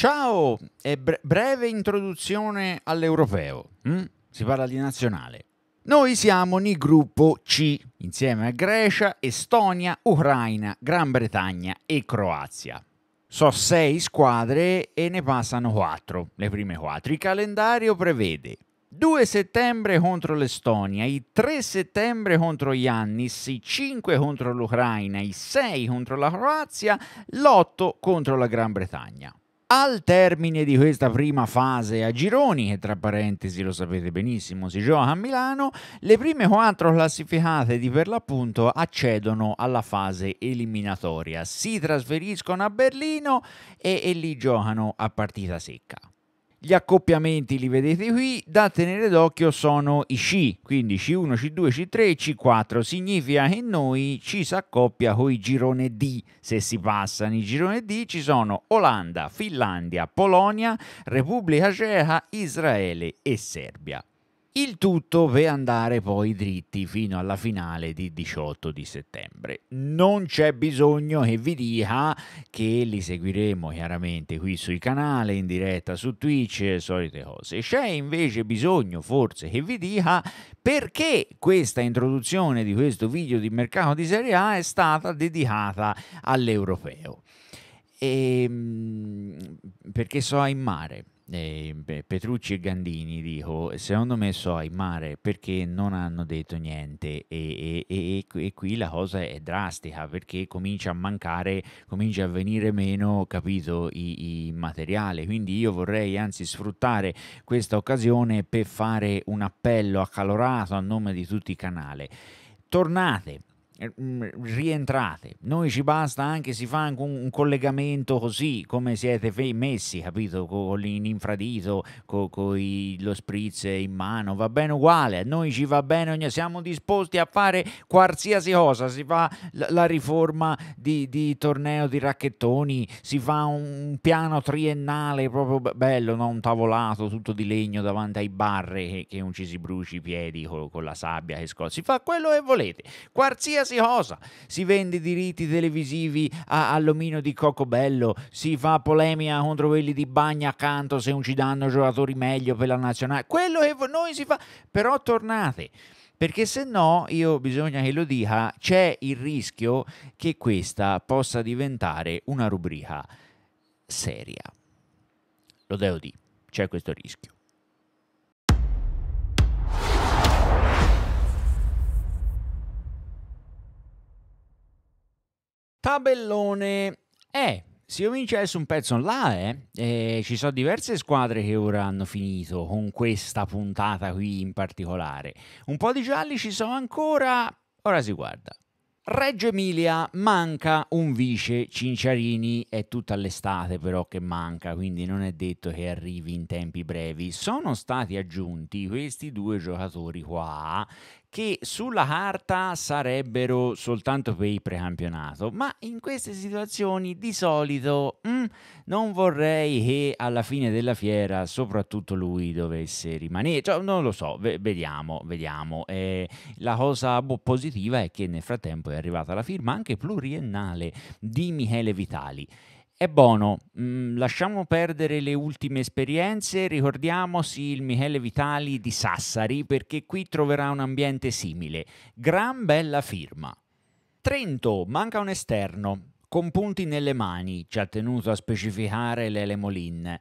Ciao, bre- breve introduzione all'europeo. Mm? Si parla di nazionale. Noi siamo nel gruppo C, insieme a Grecia, Estonia, Ucraina, Gran Bretagna e Croazia. So sei squadre e ne passano quattro, le prime quattro. Il calendario prevede 2 settembre contro l'Estonia, il 3 settembre contro Yannis, il 5 contro l'Ucraina, il 6 contro la Croazia, l'8 contro la Gran Bretagna. Al termine di questa prima fase a gironi, che tra parentesi lo sapete benissimo si gioca a Milano, le prime quattro classificate di per l'appunto accedono alla fase eliminatoria, si trasferiscono a Berlino e, e lì giocano a partita secca. Gli accoppiamenti li vedete qui, da tenere d'occhio sono i C, quindi C1, C2, C3 e C4, significa che noi ci si accoppia con i girone D, se si passano i girone D ci sono Olanda, Finlandia, Polonia, Repubblica Ceca, Israele e Serbia. Il tutto per andare poi dritti fino alla finale di 18 di settembre. Non c'è bisogno che vi dica che li seguiremo chiaramente qui sul canale, in diretta su Twitch, solite cose. C'è invece bisogno forse che vi dica perché questa introduzione di questo video di mercato di Serie A è stata dedicata all'europeo. Ehm, perché so in mare eh, Petrucci e Gandini, dico, secondo me so in mare perché non hanno detto niente e, e, e, e, qui la cosa è drastica perché comincia a mancare, comincia a venire meno, capito, il materiale. Quindi io vorrei anzi sfruttare questa occasione per fare un appello accalorato a nome di tutti i canali tornate Mm, rientrate. Noi ci basta anche, si fa anche un, un collegamento così, come siete messi, capito? Con l'infradito, con, con lo spritz in mano, va bene uguale, a noi ci va bene, siamo disposti a fare qualsiasi cosa, si fa la, la riforma di, di, torneo di racchettoni, si fa un piano triennale proprio bello, no? un tavolato tutto di legno davanti ai bar che, che non ci si bruci i piedi con, con la sabbia che scossa, si fa quello che volete, qualsiasi qualsiasi cosa. Si vende i diritti televisivi a, all'omino di Cocobello, si fa polemica contro quelli di Bagna accanto se non ci danno giocatori meglio per la nazionale. Quello che noi si fa, però tornate perché se no io bisogna che lo dica c'è il rischio che questa possa diventare una rubrica seria lo devo dire c'è questo rischio tabellone E. Eh, si comincia adesso un pezzo là, eh? E eh, ci sono diverse squadre che ora hanno finito con questa puntata qui in particolare. Un po' di gialli ci sono ancora, ora si guarda. Reggio Emilia manca un vice, Cinciarini è tutta l'estate però che manca, quindi non è detto che arrivi in tempi brevi. Sono stati aggiunti questi due giocatori qua che sulla carta sarebbero soltanto per il precampionato, ma in queste situazioni di solito mm, non vorrei che alla fine della fiera soprattutto lui dovesse rimanere, cioè, non lo so, vediamo, vediamo. Eh, la cosa positiva è che nel frattempo è arrivata la firma anche pluriennale di Michele Vitali. È buono, mm, lasciamo perdere le ultime esperienze, ricordiamoci il Michele Vitali di Sassari perché qui troverà un ambiente simile. Gran bella firma. Trento, manca un esterno con punti nelle mani, ci ha tenuto a specificare Lele Molin.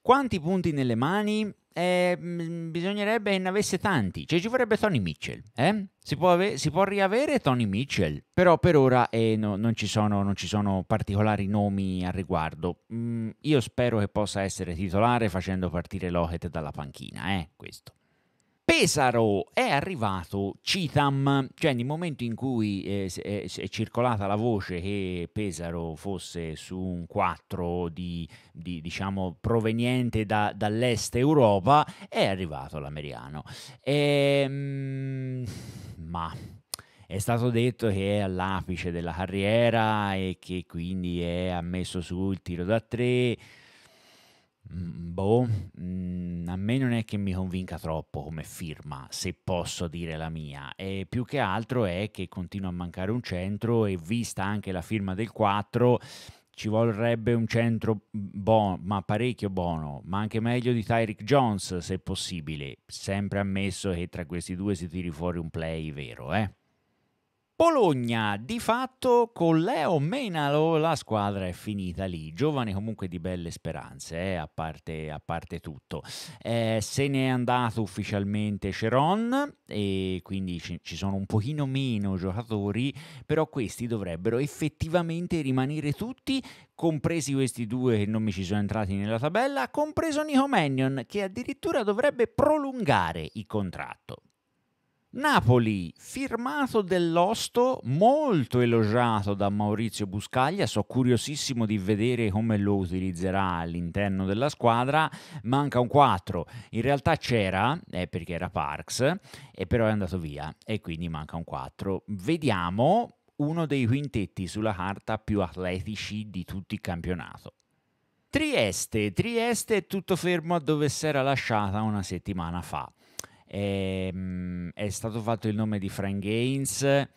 Quanti punti nelle mani? Eh, mm, bisognerebbe ne avesse tanti, cioè ci vorrebbe Tony Mitchell, eh? si, può ave- si, può riavere Tony Mitchell, però per ora eh, no, non, ci sono, non, ci sono, particolari nomi al riguardo. Mm, io spero che possa essere titolare facendo partire Lohet dalla panchina, eh, questo. Pesaro è arrivato Citam, cioè nel momento in cui eh, è, eh, è, circolata la voce che Pesaro fosse su un 4 di, di, diciamo, proveniente da, dall'est Europa, è arrivato l'ameriano. Ehm, ma è stato detto che è all'apice della carriera e che quindi è ammesso il tiro da 3 Mm, boh, mm, a me non è che mi convinca troppo come firma, se posso dire la mia, e più che altro è che continua a mancare un centro e vista anche la firma del 4 ci vorrebbe un centro buono, ma parecchio buono, ma anche meglio di Tyric Jones se possibile, sempre ammesso che tra questi due si tiri fuori un play vero, eh. Bologna di fatto con Leo Menalo la squadra è finita lì, giovane comunque di belle speranze, eh, a, parte, a, parte, tutto. Eh, se è andato ufficialmente Ceron e quindi ci, ci, sono un pochino meno giocatori, però questi dovrebbero effettivamente rimanere tutti, compresi questi due che non mi ci sono entrati nella tabella, compreso Nico Mannion che addirittura dovrebbe prolungare il contratto. Napoli, firmato dell'Osto, molto elogiato da Maurizio Buscaglia, sono curiosissimo di vedere come lo utilizzerà all'interno della squadra, manca un 4, in realtà c'era, eh, perché era Parks, e però è andato via e quindi manca un 4. Vediamo uno dei quintetti sulla carta più atletici di tutto il campionato. Trieste, Trieste è tutto fermo a dove si era lasciata una settimana fa. Ehm, è stato fatto il nome di Frank Gaines.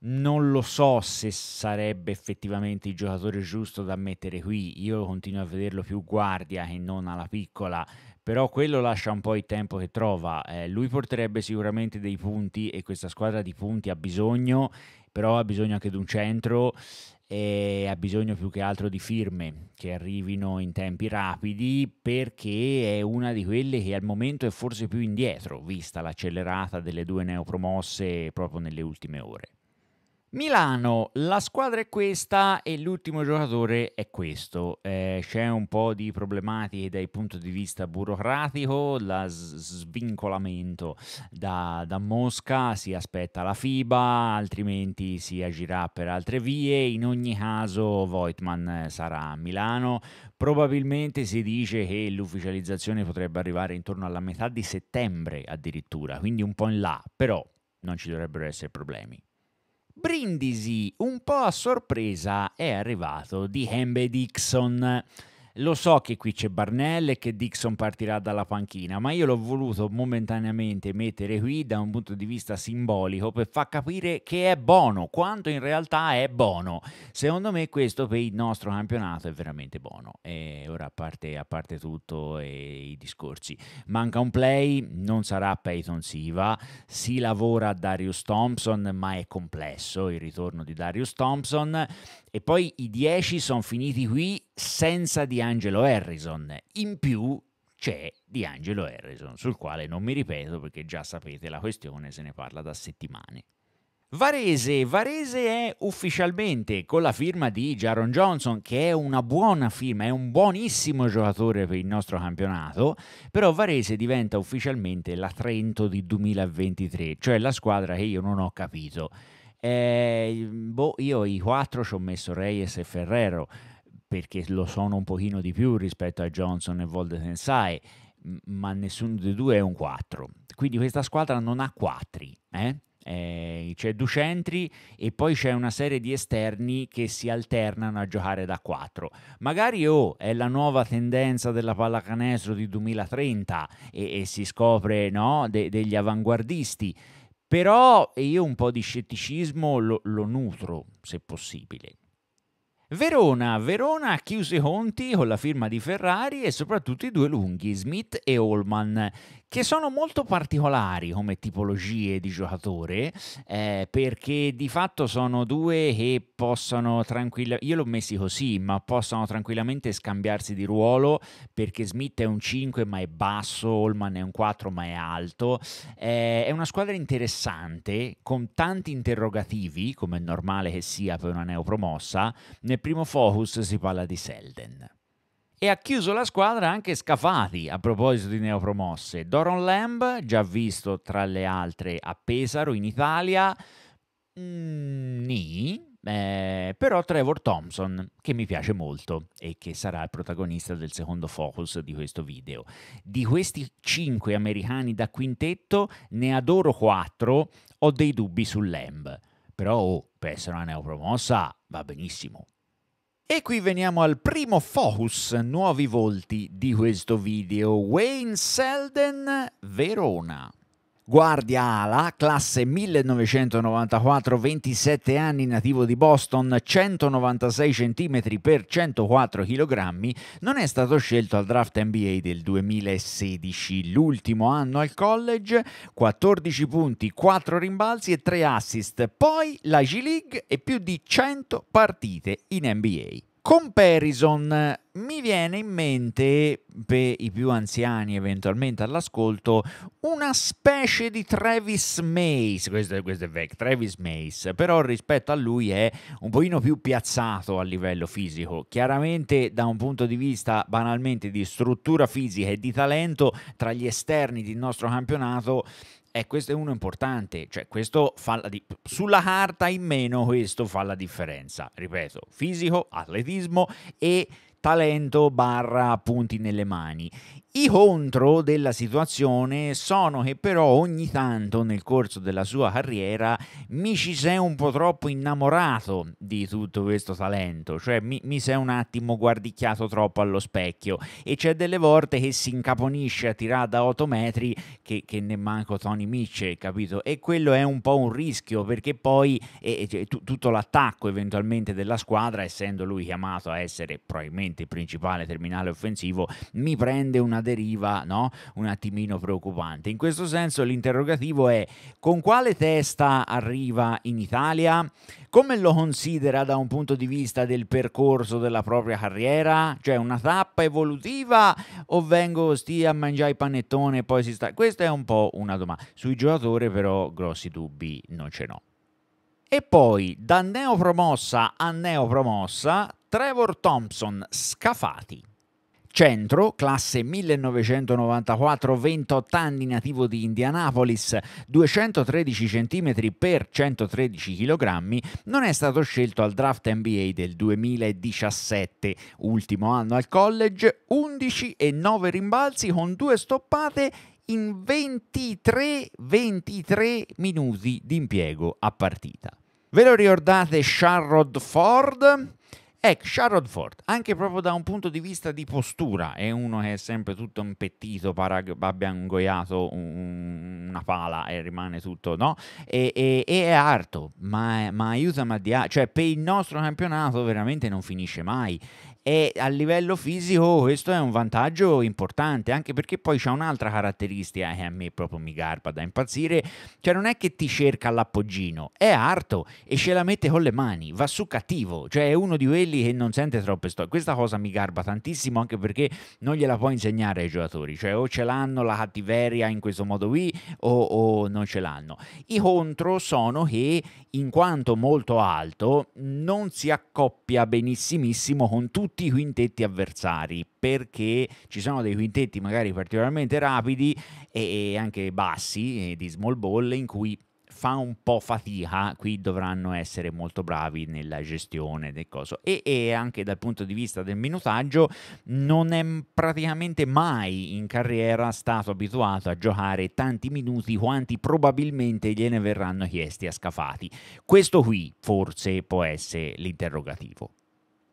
Non lo so se sarebbe effettivamente il giocatore giusto da mettere qui. Io continuo a vederlo più guardia che non alla piccola, però quello lascia un po' il tempo che trova. Eh, lui porterebbe sicuramente dei punti e questa squadra di punti ha bisogno, però ha bisogno anche di un centro e ha bisogno più che altro di firme che arrivino in tempi rapidi perché è una di quelle che al momento è forse più indietro, vista l'accelerata delle due neopromosse proprio nelle ultime ore. Milano, la squadra è questa e l'ultimo giocatore è questo. Eh, c'è un po' di problematiche dal punto di vista burocratico, la svincolamento da, da, Mosca, si aspetta la FIBA, altrimenti si agirà per altre vie. In ogni caso Voigtman eh, sarà a Milano. Probabilmente si dice che l'ufficializzazione potrebbe arrivare intorno alla metà di settembre addirittura, quindi un po' in là, però non ci dovrebbero essere problemi. Brindisi, un po' a sorpresa, è arrivato di Hembe Dixon. Lo so che qui c'è Barnell e che Dixon partirà dalla panchina, ma io l'ho voluto momentaneamente mettere qui da un punto di vista simbolico per far capire che è buono, quanto in realtà è buono. Secondo me questo per il nostro campionato è veramente buono. E ora a parte, a parte tutto i discorsi. Manca un play, non sarà Peyton Siva, si lavora a Darius Thompson, ma è complesso il ritorno di Darius Thompson e poi i 10 sono finiti qui senza Di Angelo Harrison. In più c'è Di Angelo Harrison, sul quale non mi ripeto perché già sapete la questione, se ne parla da settimane. Varese. Varese è ufficialmente con la firma di Jaron Johnson, che è una buona firma, è un buonissimo giocatore per il nostro campionato, però Varese diventa ufficialmente la Trento di 2023, cioè la squadra che io non ho capito eh, boh, io i quattro ci ho messo Reyes e Ferrero perché lo sono un pochino di più rispetto a Johnson e Voldetensai, ma nessuno dei due è un 4. Quindi questa squadra non ha quattri, eh? Eh, c'è Ducentri e poi c'è una serie di esterni che si alternano a giocare da 4. Magari oh, è la nuova tendenza della pallacanestro di 2030 e, e si scopre no, de- degli avanguardisti però io un po' di scetticismo lo, lo nutro, se possibile. Verona, Verona chiuse conti con la firma di Ferrari e soprattutto i due lunghi, Smith e Holman che sono molto particolari come tipologie di giocatore, eh, perché di fatto sono due che possono tranquillamente, io l'ho messi così, ma possono tranquillamente scambiarsi di ruolo, perché Smith è un 5 ma è basso, Holman è un 4 ma è alto, eh, è una squadra interessante, con tanti interrogativi, come è normale che sia per una neopromossa, nel primo focus si parla di Selden e ha chiuso la squadra anche Scafati a proposito di neopromosse. Doron Lamb, già visto tra le altre a Pesaro in Italia, mm, eh, però Trevor Thompson, che mi piace molto e che sarà il protagonista del secondo focus di questo video. Di questi cinque americani da quintetto, ne adoro quattro, ho dei dubbi Lamb. Però oh, per essere una neopromossa va benissimo. E qui veniamo al primo focus, nuovi volti di questo video, Wayne Selden, Verona. Guardia Ala, classe 1994, 27 anni, nativo di Boston, 196 cm x 104 kg, non è stato scelto al draft NBA del 2016, l'ultimo anno al college, 14 punti, 4 rimbalzi e 3 assist, poi la G-League e più di 100 partite in NBA. Comparison mi viene in mente, per i più anziani eventualmente all'ascolto, una specie di Travis Mace, questo, questo è vecchio, Travis Mace, però rispetto a lui è un pochino più piazzato a livello fisico, chiaramente da un punto di vista banalmente di struttura fisica e di talento, tra gli esterni del nostro campionato eh, questo è uno importante, cioè questo fa la di- sulla carta in meno questo fa la differenza, ripeto, fisico, atletismo e talento barra punti nelle mani. I contro della situazione sono che però ogni tanto nel corso della sua carriera mi ci sei un po' troppo innamorato di tutto questo talento, cioè mi, mi sei un attimo guardicchiato troppo allo specchio e c'è delle volte che si incaponisce a tirare da 8 metri che, che ne manco Tony Mitchell, capito? E quello è un po' un rischio perché poi eh, tutto l'attacco eventualmente della squadra, essendo lui chiamato a essere probabilmente il principale terminale offensivo, mi prende una deriva no? un attimino preoccupante. In questo senso l'interrogativo è con quale testa arriva in Italia, come lo considera da un punto di vista del percorso della propria carriera, cioè una tappa evolutiva o vengo stia a mangiare i panettone e poi si sta... Questa è un po' una domanda. Sui giocatori però grossi dubbi non ce n'ho. E poi, da neopromossa a neopromossa, Trevor Thompson, scafati centro, classe 1994, 28 anni, nativo di Indianapolis, 213 cm per 113 kg, non è stato scelto al draft NBA del 2017, ultimo anno al college, 11 e 9 rimbalzi con due stoppate in 23, 23 minuti di impiego a partita. Ve lo ricordate Sharrod Ford? Ecco, Sharon Ford, anche proprio da un punto di vista di postura, è uno che è sempre tutto impettito, parag- abbia ingoiato un, una pala e rimane tutto, no? E, e, e è arto, ma, ma aiuta, ma dia- cioè per il nostro campionato veramente non finisce mai e a livello fisico questo è un vantaggio importante, anche perché poi c'è un'altra caratteristica che eh, a me proprio mi garba da impazzire, cioè non è che ti cerca l'appoggino, è arto e ce la mette con le mani, va su cattivo, cioè è uno di quelli che non sente troppe storie. Questa cosa mi garba tantissimo anche perché non gliela puoi insegnare ai giocatori, cioè o ce l'hanno la cattiveria in questo modo qui o, o non ce l'hanno. I contro sono che in quanto molto alto non si accoppia benissimissimo con tutti tutti i quintetti avversari perché ci sono dei quintetti magari particolarmente rapidi e, anche bassi eh, di small ball in cui fa un po' fatica, qui dovranno essere molto bravi nella gestione del coso e, e, anche dal punto di vista del minutaggio non è praticamente mai in carriera stato abituato a giocare tanti minuti quanti probabilmente gliene verranno chiesti a Scafati. Questo qui forse può essere l'interrogativo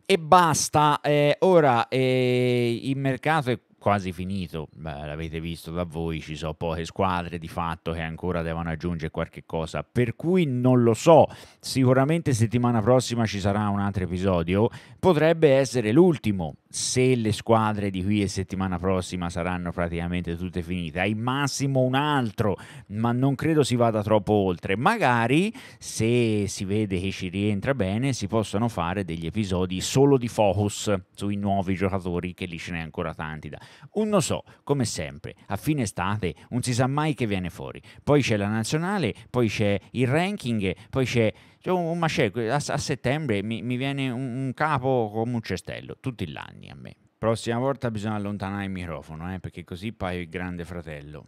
e basta. Eh, ora eh, il mercato è quasi finito, Beh, l'avete visto da voi, ci sono poche squadre di fatto che ancora devono aggiungere qualche cosa, per cui non lo so, sicuramente settimana prossima ci sarà un altro episodio, potrebbe essere l'ultimo, se le squadre di qui e settimana prossima saranno praticamente tutte finite, al massimo un altro, ma non credo si vada troppo oltre. Magari se si vede che ci rientra bene, si possono fare degli episodi solo di focus sui nuovi giocatori che lì ce n'è ancora tanti da un non so, come sempre, a fine estate non si sa mai che viene fuori. Poi c'è la nazionale, poi c'è il ranking, poi c'è... c'è un macello, a, a settembre mi, mi viene un, un, capo come un cestello, tutti gli anni a me. Prossima volta bisogna allontanare il microfono, eh, perché così poi il grande fratello.